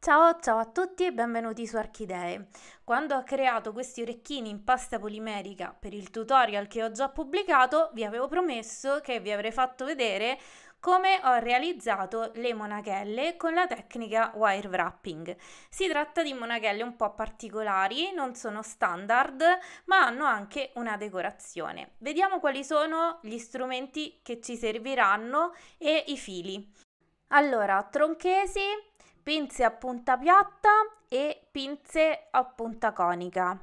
Ciao, ciao a tutti e benvenuti su Archidee. Quando ho creato questi orecchini in pasta polimerica per il tutorial che ho già pubblicato, vi avevo promesso che vi avrei fatto vedere come ho realizzato le monachelle con la tecnica wire wrapping. Si tratta di monachelle un po' particolari, non sono standard, ma hanno anche una decorazione. Vediamo quali sono gli strumenti che ci serviranno e i fili. Allora, tronchesi, pinze a punta piatta e pinze a punta conica.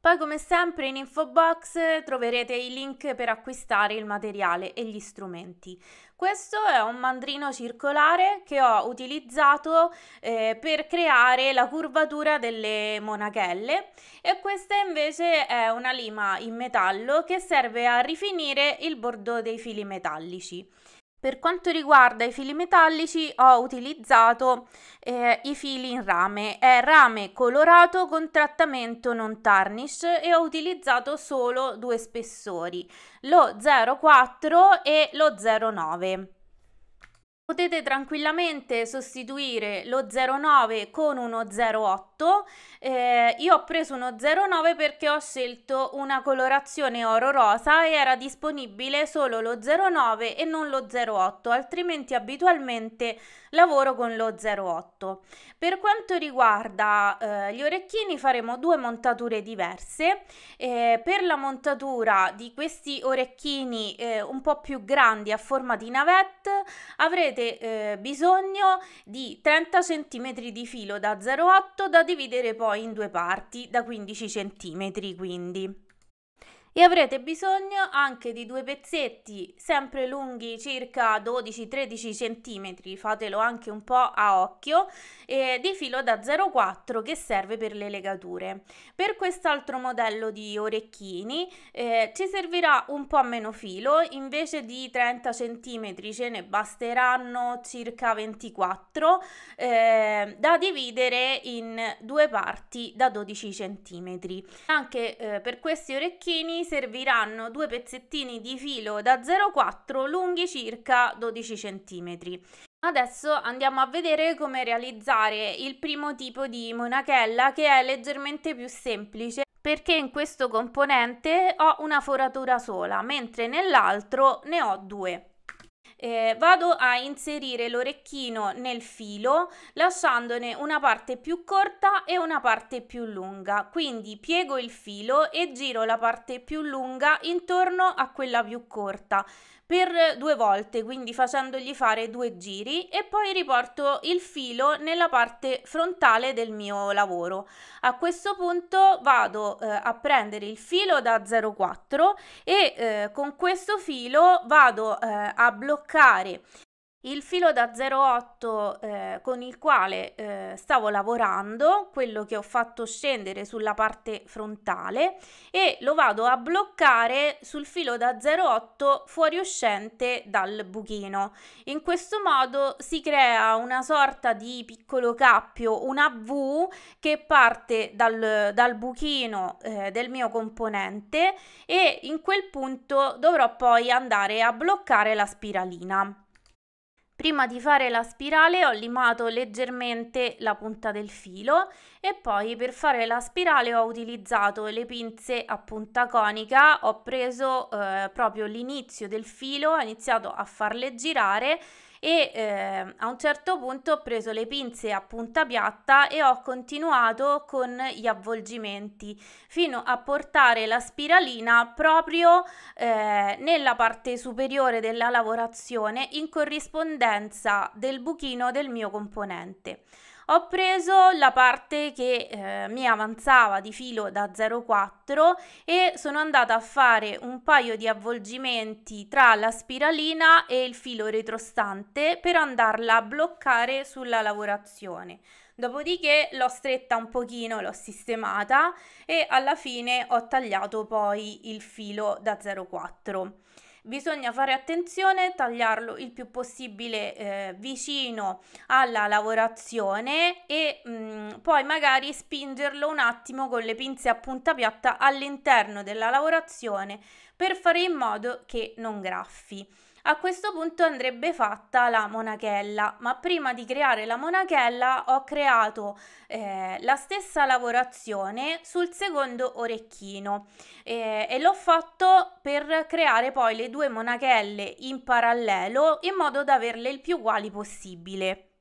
Poi come sempre in info box troverete i link per acquistare il materiale e gli strumenti. Questo è un mandrino circolare che ho utilizzato eh, per creare la curvatura delle monachelle e questa invece è una lima in metallo che serve a rifinire il bordo dei fili metallici. Per quanto riguarda i fili metallici ho utilizzato eh, i fili in rame, è rame colorato con trattamento non tarnish e ho utilizzato solo due spessori, lo 04 e lo 09. Potete tranquillamente sostituire lo 09 con uno 08 fatto eh, io ho preso uno 09 perché ho scelto una colorazione oro rosa e era disponibile solo lo 09 e non lo 08 altrimenti abitualmente lavoro con lo 08 per quanto riguarda eh, gli orecchini faremo due montature diverse eh, per la montatura di questi orecchini eh, un po' più grandi a forma di navette avrete eh, bisogno di 30 cm di filo da 08 da dividere poi in due parti da 15 cm quindi e avrete bisogno anche di due pezzetti sempre lunghi circa 12-13 cm, fatelo anche un po' a occhio, eh, di filo da 0,4 che serve per le legature. Per quest'altro modello di orecchini eh, ci servirà un po' meno filo, invece di 30 cm ce ne basteranno circa 24 eh, da dividere in due parti da 12 cm. Anche eh, per questi orecchini serviranno due pezzettini di filo da 0,4 lunghi circa 12 cm. Adesso andiamo a vedere come realizzare il primo tipo di monachella che è leggermente più semplice perché in questo componente ho una foratura sola, mentre nell'altro ne ho due eh, vado a inserire l'orecchino nel filo lasciandone una parte più corta e una parte più lunga quindi piego il filo e giro la parte più lunga intorno a quella più corta per due volte, quindi facendogli fare due giri e poi riporto il filo nella parte frontale del mio lavoro. A questo punto vado eh, a prendere il filo da 0,4 e eh, con questo filo vado eh, a bloccare il filo da 08 eh, con il quale eh, stavo lavorando, quello che ho fatto scendere sulla parte frontale e lo vado a bloccare sul filo da 08 fuoriuscente dal buchino. In questo modo si crea una sorta di piccolo cappio, una V che parte dal, dal buchino eh, del mio componente e in quel punto dovrò poi andare a bloccare la spiralina. Prima di fare la spirale ho limato leggermente la punta del filo e poi per fare la spirale ho utilizzato le pinze a punta conica, ho preso eh, proprio l'inizio del filo, ho iniziato a farle girare e eh, a un certo punto ho preso le pinze a punta piatta e ho continuato con gli avvolgimenti fino a portare la spiralina proprio eh, nella parte superiore della lavorazione in corrispondenza del buchino del mio componente. Ho preso la parte che eh, mi avanzava di filo da 0,4 e sono andata a fare un paio di avvolgimenti tra la spiralina e il filo retrostante per andarla a bloccare sulla lavorazione. Dopodiché l'ho stretta un pochino, l'ho sistemata e alla fine ho tagliato poi il filo da 0,4 bisogna fare attenzione, tagliarlo il più possibile eh, vicino alla lavorazione e mh, mm, poi magari spingerlo un attimo con le pinze a punta piatta all'interno della lavorazione per fare in modo che non graffi. A questo punto andrebbe fatta la monachella, ma prima di creare la monachella ho creato eh, la stessa lavorazione sul secondo orecchino eh, e l'ho fatto per creare poi le due monachelle in parallelo in modo da averle il più uguali possibile.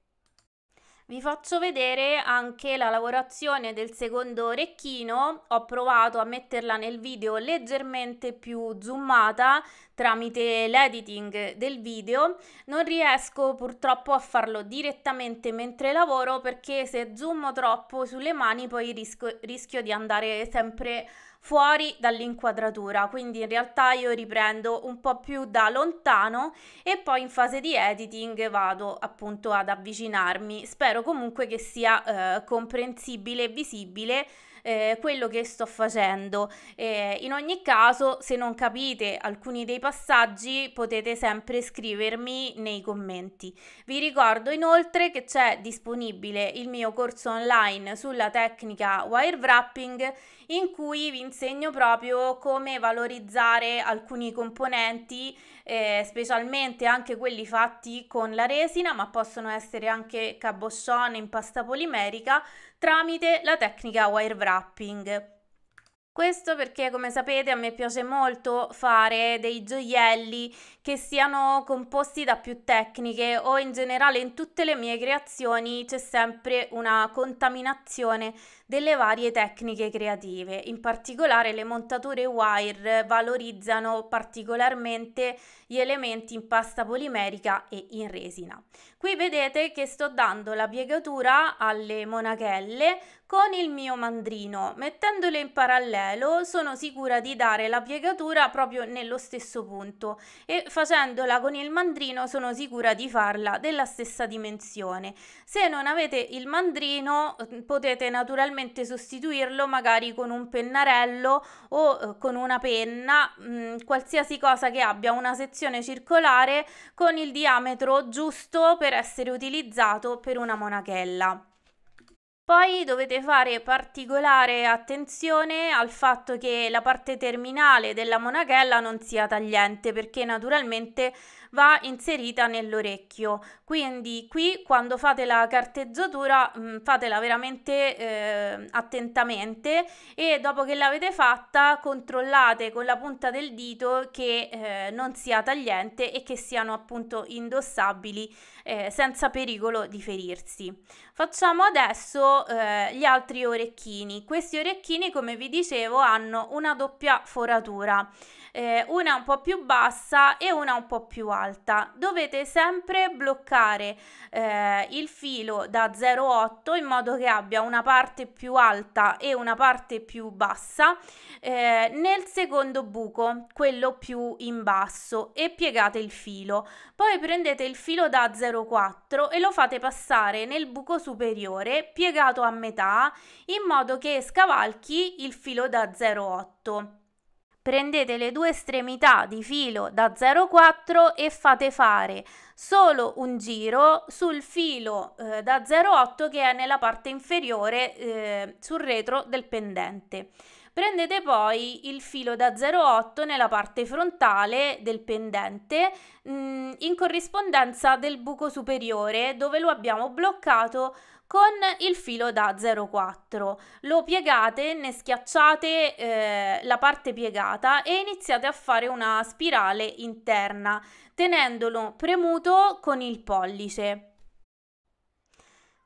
Vi faccio vedere anche la lavorazione del secondo orecchino, ho provato a metterla nel video leggermente più zoomata tramite l'editing del video, non riesco purtroppo a farlo direttamente mentre lavoro perché se zoomo troppo sulle mani poi rischio, rischio di andare sempre a fuori dall'inquadratura, quindi in realtà io riprendo un po' più da lontano e poi in fase di editing vado appunto ad avvicinarmi. Spero comunque che sia eh, comprensibile e visibile eh, quello che sto facendo. Eh, in ogni caso, se non capite alcuni dei passaggi, potete sempre scrivermi nei commenti. Vi ricordo inoltre che c'è disponibile il mio corso online sulla tecnica wire wrapping in cui vi insegno proprio come valorizzare alcuni componenti, eh, specialmente anche quelli fatti con la resina, ma possono essere anche caboscione in pasta polimerica tramite la tecnica wire wrapping. Questo perché, come sapete, a me piace molto fare dei gioielli che siano composti da più tecniche o in generale in tutte le mie creazioni c'è sempre una contaminazione delle varie tecniche creative. In particolare le montature wire valorizzano particolarmente gli elementi in pasta polimerica e in resina. Qui vedete che sto dando la piegatura alle monachelle con il mio mandrino. Mettendole in parallelo sono sicura di dare la piegatura proprio nello stesso punto e facendola con il mandrino sono sicura di farla della stessa dimensione. Se non avete il mandrino mm, potete naturalmente sostituirlo magari con un pennarello o eh, con una penna, mh, mm, qualsiasi cosa che abbia una sezione circolare con il diametro giusto per essere utilizzato per una monachella. Poi dovete fare particolare attenzione al fatto che la parte terminale della monachella non sia tagliente perché naturalmente va inserita nell'orecchio. Quindi qui quando fate la carteggiatura mh, mm, fatela veramente eh, attentamente e dopo che l'avete fatta controllate con la punta del dito che eh, non sia tagliente e che siano appunto indossabili eh, senza pericolo di ferirsi. Facciamo adesso eh, gli altri orecchini. Questi orecchini, come vi dicevo, hanno una doppia foratura, eh, una un po' più bassa e una un po' più alta. Dovete sempre bloccare eh, il filo da 0,8 in modo che abbia una parte più alta e una parte più bassa eh, nel secondo buco, quello più in basso, e piegate il filo. Poi prendete il filo da 0,4 e lo fate passare nel buco superiore superiore piegato a metà in modo che scavalchi il filo da 0,8. Prendete le due estremità di filo da 0,4 e fate fare solo un giro sul filo eh, da 0,8 che è nella parte inferiore eh, sul retro del pendente. Prendete poi il filo da 0,8 nella parte frontale del pendente mh, mm, in corrispondenza del buco superiore dove lo abbiamo bloccato con il filo da 0,4. Lo piegate, ne schiacciate eh, la parte piegata e iniziate a fare una spirale interna tenendolo premuto con il pollice.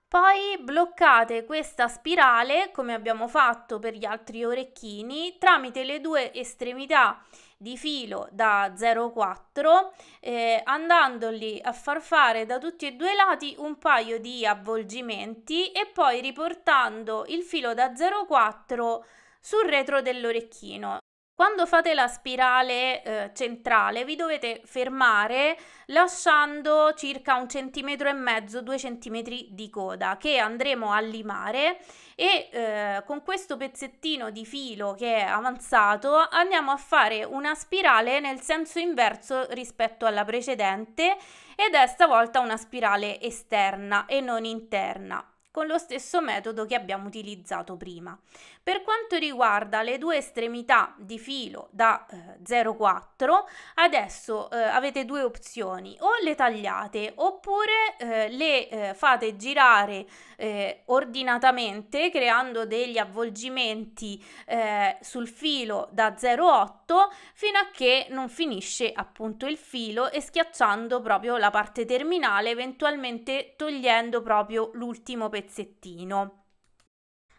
Poi bloccate questa spirale, come abbiamo fatto per gli altri orecchini, tramite le due estremità di filo da 0,4, eh, andandoli a far fare da tutti e due i lati un paio di avvolgimenti e poi riportando il filo da 0,4 sul retro dell'orecchino. Quando fate la spirale eh, centrale vi dovete fermare lasciando circa un centimetro e mezzo, due centimetri di coda che andremo a limare e eh, con questo pezzettino di filo che è avanzato andiamo a fare una spirale nel senso inverso rispetto alla precedente ed è stavolta una spirale esterna e non interna con lo stesso metodo che abbiamo utilizzato prima. Per quanto riguarda le due estremità di filo da eh, 0,4, adesso eh, avete due opzioni, o le tagliate oppure eh, le eh, fate girare eh, ordinatamente creando degli avvolgimenti eh, sul filo da 0,8 fino a che non finisce appunto il filo e schiacciando proprio la parte terminale, eventualmente togliendo proprio l'ultimo pezzettino pezzettino.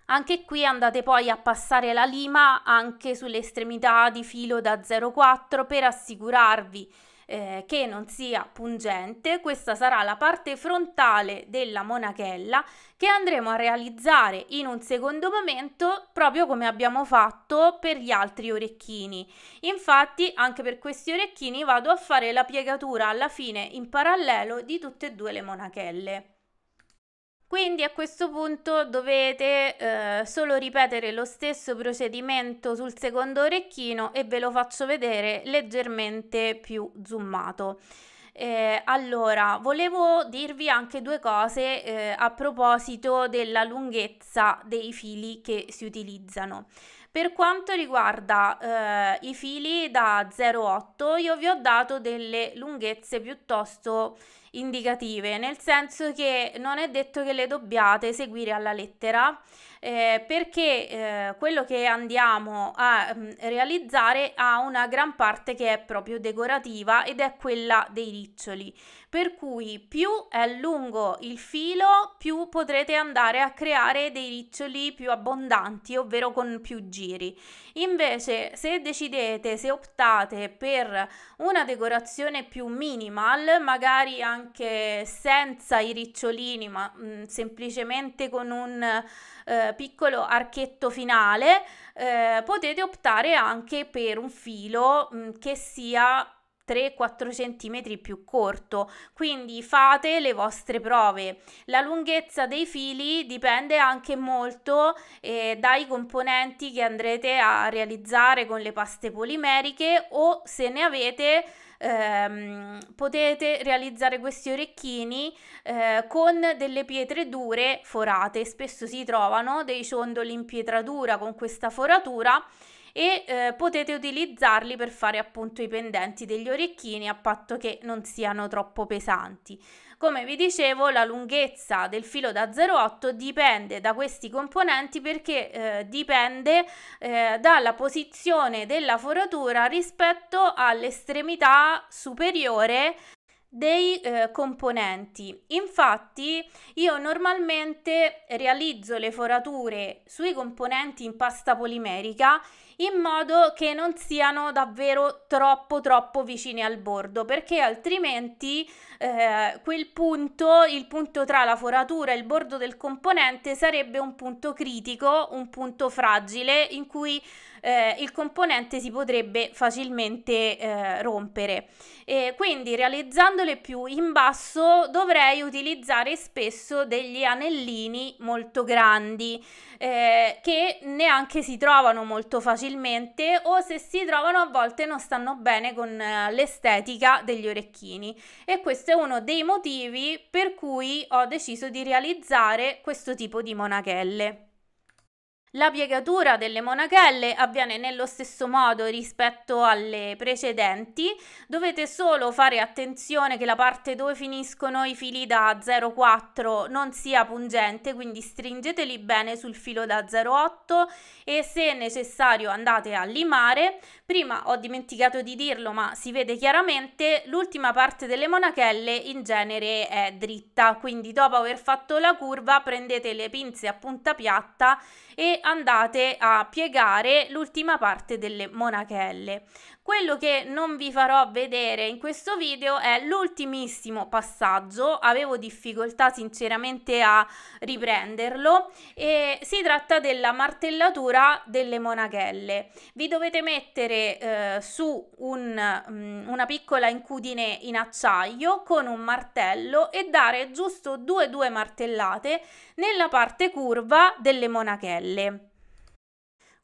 Anche qui andate poi a passare la lima anche sull'estremità di filo da 0,4 per assicurarvi eh, che non sia pungente. Questa sarà la parte frontale della monachella che andremo a realizzare in un secondo momento proprio come abbiamo fatto per gli altri orecchini. Infatti anche per questi orecchini vado a fare la piegatura alla fine in parallelo di tutte e due le monachelle. Quindi a questo punto dovete eh, solo ripetere lo stesso procedimento sul secondo orecchino e ve lo faccio vedere leggermente più zoomato. Eh, allora, volevo dirvi anche due cose eh, a proposito della lunghezza dei fili che si utilizzano. Per quanto riguarda eh, i fili da 0,8, io vi ho dato delle lunghezze piuttosto indicative, nel senso che non è detto che le dobbiate seguire alla lettera, eh, perché eh, quello che andiamo a mh, mm, realizzare ha una gran parte che è proprio decorativa ed è quella dei riccioli per cui più è lungo il filo, più potrete andare a creare dei riccioli più abbondanti, ovvero con più giri. Invece, se decidete, se optate per una decorazione più minimal, magari anche senza i ricciolini, ma mh, mm, semplicemente con un eh, piccolo archetto finale, eh, potete optare anche per un filo mh, mm, che sia 3-4 cm più corto, quindi fate le vostre prove. La lunghezza dei fili dipende anche molto eh, dai componenti che andrete a realizzare con le paste polimeriche o se ne avete ehm, potete realizzare questi orecchini eh, con delle pietre dure forate, spesso si trovano dei ciondoli in pietra dura con questa foratura e eh, potete utilizzarli per fare appunto i pendenti degli orecchini a patto che non siano troppo pesanti. Come vi dicevo la lunghezza del filo da 0,8 dipende da questi componenti perché eh, dipende eh, dalla posizione della foratura rispetto all'estremità superiore dei eh, componenti. Infatti io normalmente realizzo le forature sui componenti in pasta polimerica in modo che non siano davvero troppo troppo vicine al bordo perché altrimenti eh, quel punto, il punto tra la foratura e il bordo del componente sarebbe un punto critico, un punto fragile in cui eh, il componente si potrebbe facilmente eh, rompere. E quindi realizzandole più in basso dovrei utilizzare spesso degli anellini molto grandi eh, che neanche si trovano molto facilmente o se si trovano a volte non stanno bene con eh, l'estetica degli orecchini e questo è uno dei motivi per cui ho deciso di realizzare questo tipo di monachelle. La piegatura delle monachelle avviene nello stesso modo rispetto alle precedenti, dovete solo fare attenzione che la parte dove finiscono i fili da 0,4 non sia pungente, quindi stringeteli bene sul filo da 0,8 e se necessario andate a limare. Prima ho dimenticato di dirlo ma si vede chiaramente, l'ultima parte delle monachelle in genere è dritta, quindi dopo aver fatto la curva prendete le pinze a punta piatta e andate a piegare l'ultima parte delle monachelle. Quello che non vi farò vedere in questo video è l'ultimissimo passaggio, avevo difficoltà sinceramente a riprenderlo e si tratta della martellatura delle monachelle. Vi dovete mettere eh, su un, mh, mm, una piccola incudine in acciaio con un martello e dare giusto due due martellate nella parte curva delle monachelle.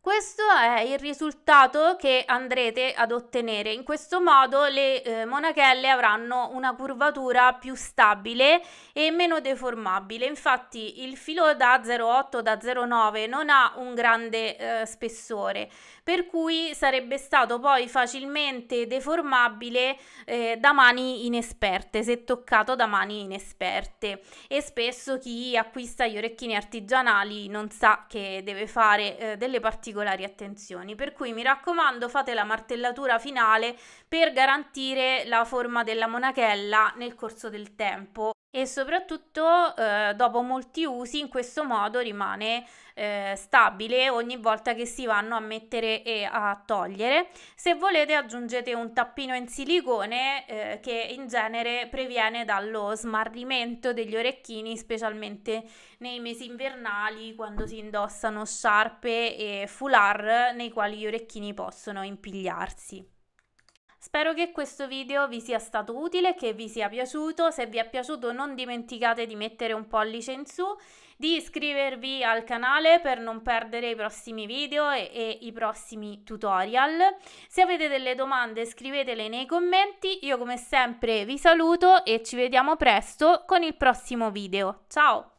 Questo è il risultato che andrete ad ottenere. In questo modo le eh, monachelle avranno una curvatura più stabile e meno deformabile. Infatti il filo da 0,8 da 0,9 non ha un grande eh, spessore, per cui sarebbe stato poi facilmente deformabile eh, da mani inesperte, se toccato da mani inesperte. E spesso chi acquista gli orecchini artigianali non sa che deve fare eh, delle particolari particolari attenzioni. Per cui mi raccomando, fate la martellatura finale per garantire la forma della monachella nel corso del tempo e soprattutto eh, dopo molti usi in questo modo rimane eh, stabile ogni volta che si vanno a mettere e a togliere se volete aggiungete un tappino in silicone eh, che in genere previene dallo smarrimento degli orecchini specialmente nei mesi invernali quando si indossano sciarpe e foulard nei quali gli orecchini possono impigliarsi Spero che questo video vi sia stato utile, che vi sia piaciuto, se vi è piaciuto non dimenticate di mettere un pollice in su, di iscrivervi al canale per non perdere i prossimi video e, e i prossimi tutorial. Se avete delle domande scrivetele nei commenti, io come sempre vi saluto e ci vediamo presto con il prossimo video. Ciao!